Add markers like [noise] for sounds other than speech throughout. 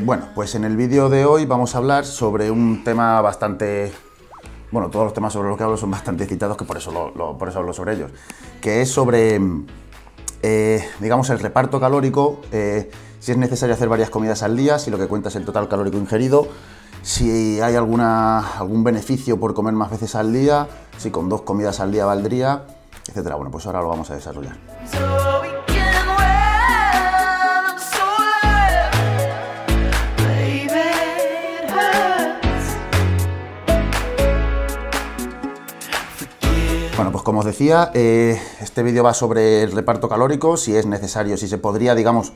Bueno, pues en el vídeo de hoy vamos a hablar sobre un tema bastante... Bueno, todos los temas sobre los que hablo son bastante citados, que por eso, por eso hablo sobre ellos. Que es sobre, eh, digamos, el reparto calórico, eh, si es necesario hacer varias comidas al día, si lo que cuenta es el total calórico ingerido, si hay alguna, algún beneficio por comer más veces al día, si con dos comidas al día valdría, etcétera Bueno, pues ahora lo vamos a desarrollar. Bueno, pues como os decía, eh, este vídeo va sobre el reparto calórico, si es necesario, si se podría, digamos,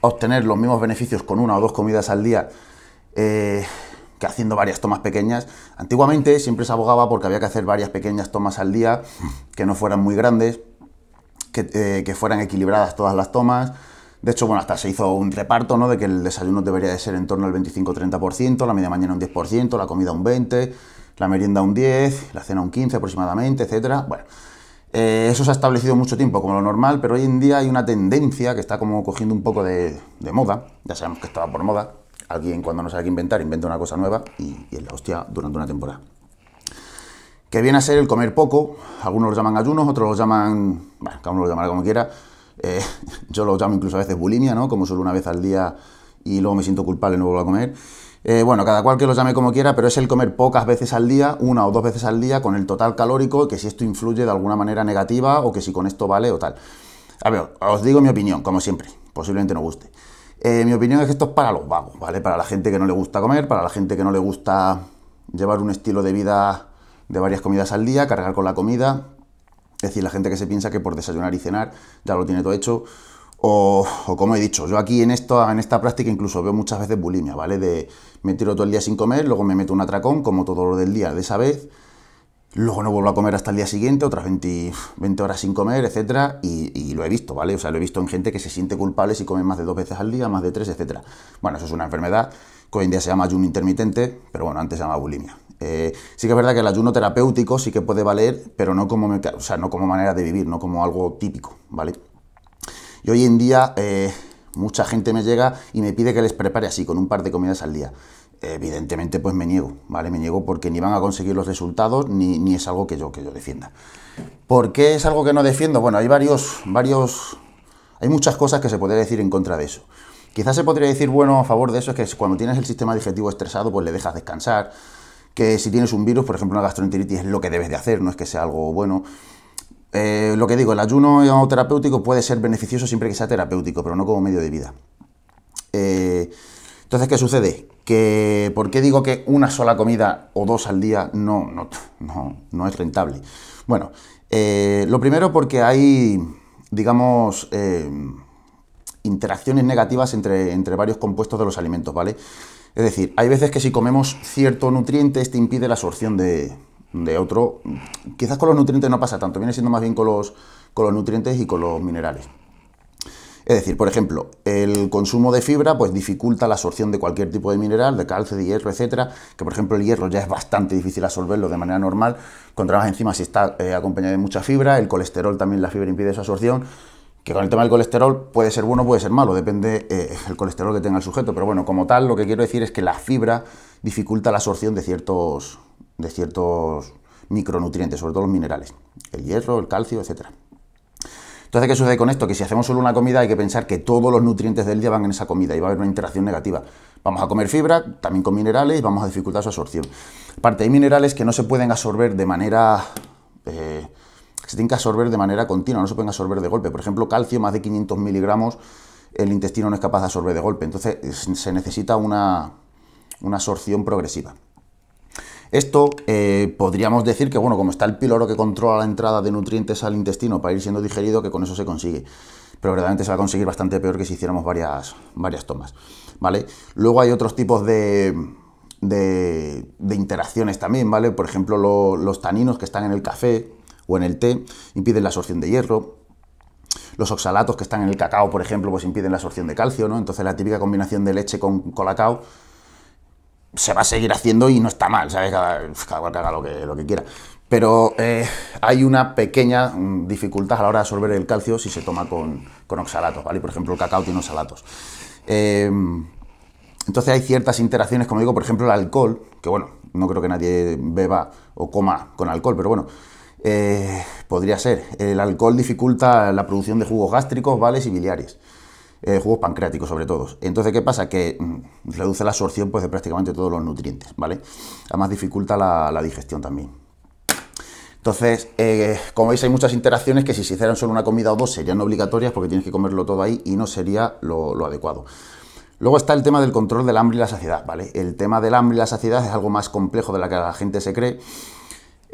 obtener los mismos beneficios con una o dos comidas al día eh, que haciendo varias tomas pequeñas. Antiguamente siempre se abogaba porque había que hacer varias pequeñas tomas al día, que no fueran muy grandes, que, eh, que fueran equilibradas todas las tomas. De hecho, bueno, hasta se hizo un reparto, ¿no? De que el desayuno debería de ser en torno al 25-30%, la media mañana un 10%, la comida un 20%, la merienda un 10, la cena un 15 aproximadamente, etcétera. Bueno, eh, eso se ha establecido mucho tiempo como lo normal, pero hoy en día hay una tendencia que está como cogiendo un poco de, moda. Ya sabemos que estaba por moda. Alguien cuando no sabe qué inventar inventa una cosa nueva y, es la hostia durante una temporada. Que viene a ser el comer poco. Algunos lo llaman ayunos, otros lo llaman... Bueno, cada uno lo llamará como quiera. Eh, [laughs] yo lo llamo incluso a veces bulimia, ¿no? Como solo una vez al día y luego me siento culpable y no vuelvo a comer. Eh, bueno, cada cual que lo llame como quiera, pero es el comer pocas veces al día, una o dos veces al día, con el total calórico, que si esto influye de alguna manera negativa o que si con esto vale o tal. A ver, os digo mi opinión, como siempre, posiblemente no guste. Eh, mi opinión es que esto es para los vagos, ¿vale? Para la gente que no le gusta comer, para la gente que no le gusta llevar un estilo de vida de varias comidas al día, cargar con la comida. Es decir, la gente que se piensa que por desayunar y cenar ya lo tiene todo hecho. O, como he dicho, yo aquí en, esta práctica incluso veo muchas veces bulimia, ¿vale? De me tiro todo el día sin comer, luego me meto un atracón, como todo lo del día de esa vez, luego no vuelvo a comer hasta el día siguiente, otras 20, horas sin comer, etcétera, y, lo he visto, ¿vale? O sea, lo he visto en gente que se siente culpable si come más de dos veces al día, más de tres, etcétera. Bueno, eso es una enfermedad que hoy en día se llama ayuno intermitente, pero bueno, antes se llamaba bulimia. Eh, sí que es verdad que el ayuno terapéutico sí que puede valer, pero no como, no como manera de vivir, no como algo típico, ¿vale? Y hoy en día eh, mucha gente me llega y me pide que les prepare así, con un par de comidas al día. Evidentemente, pues me niego, ¿vale? Me niego porque ni van a conseguir los resultados ni, es algo que yo, que yo defienda. ¿Por qué es algo que no defiendo? Bueno, hay varios, varios, hay muchas cosas que se podría decir en contra de eso. Quizás se podría decir, bueno, a favor de eso es que cuando tienes el sistema digestivo estresado, pues le dejas descansar, que si tienes un virus, por ejemplo una gastroenteritis, es lo que debes de hacer, no es que sea algo bueno. Eh, lo que digo, el ayuno terapéutico puede ser beneficioso siempre que sea terapéutico, pero no como medio de vida. Eh, entonces, ¿qué sucede? Que, ¿Por qué digo que una sola comida o dos al día no, no, no, es rentable? Bueno, eh, lo primero porque hay, digamos, interacciones negativas entre, entre varios compuestos de los alimentos, ¿vale? Es decir, hay veces que si comemos cierto nutriente, este impide la absorción de, de otro. Quizás con los nutrientes no pasa tanto, viene siendo más bien con los, con los nutrientes y con los minerales. Es decir, por ejemplo, el consumo de fibra pues dificulta la absorción de cualquier tipo de mineral, de calcio, de hierro, etcétera, que por ejemplo el hierro ya es bastante difícil absorberlo de manera normal, contra más encima si está eh, acompañado de mucha fibra, el colesterol también la fibra impide su absorción, que con el tema del colesterol puede ser bueno, puede ser malo, depende eh, el colesterol que tenga el sujeto, pero bueno, como tal lo que quiero decir es que la fibra dificulta la absorción de ciertos de ciertos micronutrientes, sobre todo los minerales, el hierro, el calcio, etc. Entonces, ¿qué sucede con esto? Que si hacemos solo una comida hay que pensar que todos los nutrientes del día van en esa comida y va a haber una interacción negativa. Vamos a comer fibra, también con minerales, y vamos a dificultar su absorción. Aparte, hay minerales que no se pueden absorber de manera... Eh, se tienen que absorber de manera continua, no se pueden absorber de golpe. Por ejemplo, calcio, más de 500 miligramos, el intestino no es capaz de absorber de golpe. Entonces, se necesita una absorción progresiva. Esto eh, podríamos decir que, bueno, como está el piloro que controla la entrada de nutrientes al intestino para ir siendo digerido, que con eso se consigue. Pero verdaderamente se va a conseguir bastante peor que si hiciéramos varias, varias tomas, ¿vale? Luego hay otros tipos de, de, interacciones también, ¿vale? Por ejemplo, los taninos que están en el café o en el té impiden la absorción de hierro, los oxalatos que están en el cacao, por ejemplo, pues impiden la absorción de calcio, ¿no? Entonces la típica combinación de leche con cacao se va a seguir haciendo y no está mal, ¿sabes? Cada, cual que haga lo que, quiera. Pero eh, hay una pequeña mm, dificultad a la hora de absorber el calcio si se toma con, oxalatos, ¿vale? Por ejemplo, el cacao tiene oxalatos. Em, entonces hay ciertas interacciones, como digo, por ejemplo, el alcohol, que bueno, no creo que nadie beba o coma con alcohol, pero bueno, eh, podría ser. El alcohol dificulta la producción de jugos gástricos, ¿vale? Y biliares eh, jugos pancreáticos sobre todo. Entonces, ¿qué pasa? Que mm, reduce la absorción pues, de prácticamente todos los nutrientes, ¿vale? Además dificulta la, digestión también. Entonces, eh, como veis, hay muchas interacciones que si se hicieran solo una comida o dos serían obligatorias porque tienes que comerlo todo ahí y no sería lo, lo adecuado. Luego está el tema del control del hambre y la saciedad, ¿vale? El tema del hambre y la saciedad es algo más complejo de lo que la gente se cree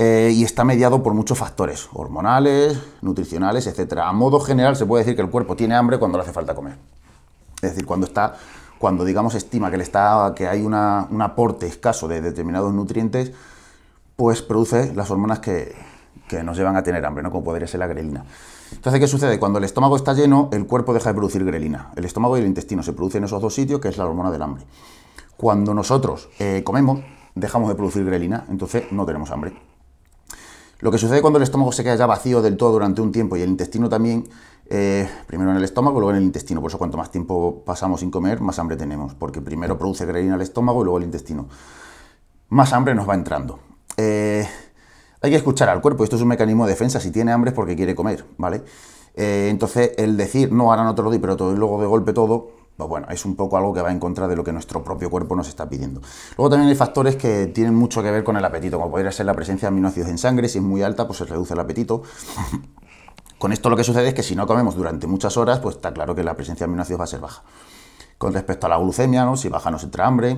eh, y está mediado por muchos factores, hormonales, nutricionales, etc. A modo general se puede decir que el cuerpo tiene hambre cuando le hace falta comer. Es decir, cuando está cuando digamos estima que, está, que hay un aporte escaso de determinados nutrientes, pues produce las hormonas que, nos llevan a tener hambre, ¿no? como podría ser la grelina. Entonces, ¿qué sucede? Cuando el estómago está lleno, el cuerpo deja de producir grelina. El estómago y el intestino se producen en esos dos sitios, que es la hormona del hambre. Cuando nosotros eh, comemos, dejamos de producir grelina, entonces no tenemos hambre. Lo que sucede cuando el estómago se queda ya vacío del todo durante un tiempo y el intestino también, eh, primero en el estómago, luego en el intestino. Por eso cuanto más tiempo pasamos sin comer, más hambre tenemos, porque primero produce grelina el estómago y luego el intestino. Más hambre nos va entrando. Eh, hay que escuchar al cuerpo, esto es un mecanismo de defensa, si tiene hambre es porque quiere comer, ¿vale? Eh, entonces el decir, no, ahora no te lo doy, pero todo y luego de golpe todo, pues bueno, es un poco algo que va en contra de lo que nuestro propio cuerpo nos está pidiendo. Luego también hay factores que tienen mucho que ver con el apetito, como podría ser la presencia de aminoácidos en sangre, si es muy alta, pues se reduce el apetito. [laughs] con esto lo que sucede es que si no comemos durante muchas horas, pues está claro que la presencia de aminoácidos va a ser baja. Con respecto a la glucemia, si baja nos entra hambre.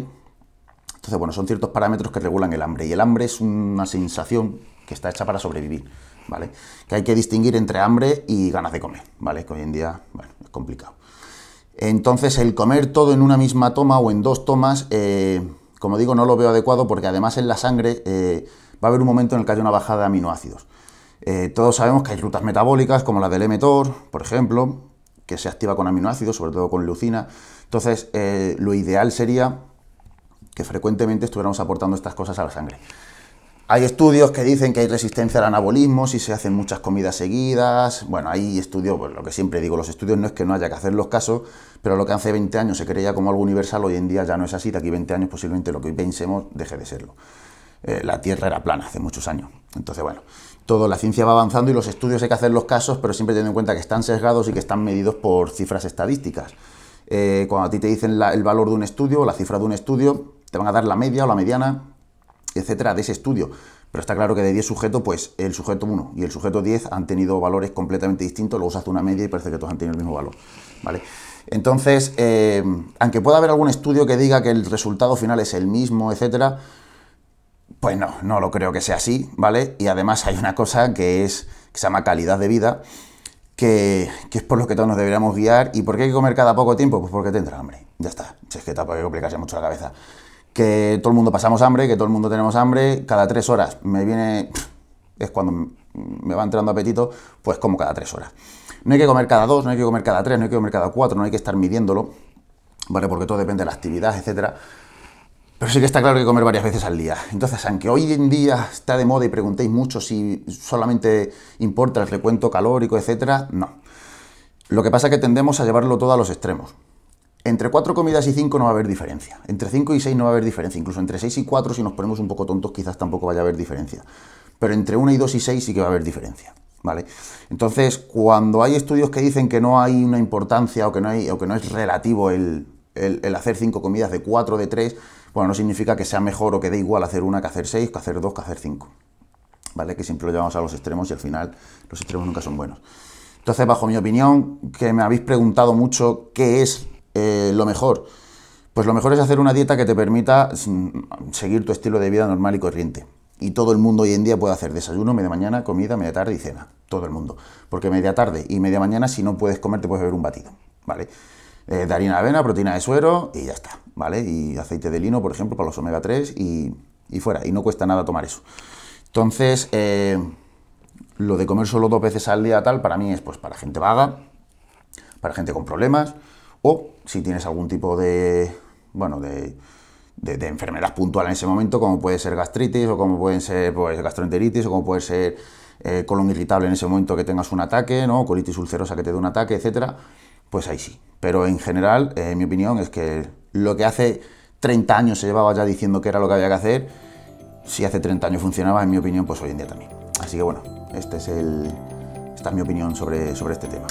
Entonces, bueno, son ciertos parámetros que regulan el hambre y el hambre es una sensación que está hecha para sobrevivir, ¿vale? Que hay que distinguir entre hambre y ganas de comer, ¿vale? Que hoy en día, bueno, es complicado. Entonces el comer todo en una misma toma o en dos tomas, eh, como digo, no lo veo adecuado porque además en la sangre eh, va a haber un momento en el que haya una bajada de aminoácidos. Eh, todos sabemos que hay rutas metabólicas como la del mTOR, por ejemplo, que se activa con aminoácidos, sobre todo con leucina. Entonces lo ideal sería que frecuentemente estuviéramos aportando estas cosas a la sangre. Hay estudios que dicen que hay resistencia al anabolismo si se hacen muchas comidas seguidas. Bueno, hay estudios, pues lo que siempre digo, los estudios no es que no haya que hacer los casos, pero lo que hace 20 años se creía como algo universal, hoy en día ya no es así. De aquí 20 años posiblemente lo que hoy pensemos deje de serlo. Eh, la Tierra era plana hace muchos años. Entonces, bueno, todo, la ciencia va avanzando y los estudios hay que hacer los casos, pero siempre teniendo en cuenta que están sesgados y que están medidos por cifras estadísticas. Eh, cuando a ti te dicen el valor de un estudio, la cifra de un estudio, te van a dar la media o la mediana etcétera, de ese estudio. Pero está claro que de 10 sujetos, pues el sujeto 1 y el sujeto 10 han tenido valores completamente distintos, luego usaste una media y parece que todos han tenido el mismo valor. ¿Vale? Entonces, eh, aunque pueda haber algún estudio que diga que el resultado final es el mismo, etcétera, pues no, no lo creo que sea así, ¿vale? Y además hay una cosa que es que se llama calidad de vida, que, es por lo que todos nos deberíamos guiar. ¿Y por qué hay que comer cada poco tiempo? Pues porque tendrá, hambre. Ya está. Si es que te ha que complicarse mucho la cabeza que todo el mundo pasamos hambre, que todo el mundo tenemos hambre, cada tres horas me viene, es cuando me va entrando apetito, pues como cada tres horas. No hay que comer cada dos, no hay que comer cada tres, no hay que comer cada cuatro, no hay que estar midiéndolo, ¿vale? Porque todo depende de la actividad, etc. Pero sí que está claro que comer varias veces al día. Entonces, aunque hoy en día está de moda y preguntéis mucho si solamente importa el recuento calórico, etc., no. Lo que pasa es que tendemos a llevarlo todo a los extremos. Entre 4 comidas y cinco no va a haber diferencia. Entre 5 y 6 no va a haber diferencia. Incluso entre 6 y 4, si nos ponemos un poco tontos, quizás tampoco vaya a haber diferencia. Pero entre 1 y 2 y 6 sí que va a haber diferencia. ¿Vale? Entonces, cuando hay estudios que dicen que no hay una importancia o que no, hay, o que no es relativo el, hacer cinco comidas de 4 de 3, bueno, no significa que sea mejor o que dé igual hacer una que hacer seis, que hacer dos que hacer cinco, ¿Vale? Que siempre lo llevamos a los extremos y al final los extremos nunca son buenos. Entonces, bajo mi opinión, que me habéis preguntado mucho qué es eh, lo mejor? Pues lo mejor es hacer una dieta que te permita mm, seguir tu estilo de vida normal y corriente. Y todo el mundo hoy en día puede hacer desayuno, media mañana, comida, media tarde y cena. Todo el mundo. Porque media tarde y media mañana, si no puedes comer, te puedes beber un batido. ¿Vale? Eh, de harina de avena, proteína de suero y ya está. ¿Vale? Y aceite de lino, por ejemplo, para los omega 3 y, fuera. Y no cuesta nada tomar eso. Entonces, eh, lo de comer solo dos veces al día, tal, para mí es pues para gente vaga, para gente con problemas o si tienes algún tipo de, bueno, de, enfermedad puntual en ese momento, como puede ser gastritis o como pueden ser pues, gastroenteritis o como puede ser eh, colon irritable en ese momento que tengas un ataque, ¿no? colitis ulcerosa que te dé un ataque, etcétera, pues ahí sí. Pero en general, eh, en mi opinión es que lo que hace 30 años se llevaba ya diciendo que era lo que había que hacer, si hace 30 años funcionaba, en mi opinión, pues hoy en día también. Así que bueno, este es el, esta es mi opinión sobre, sobre este tema.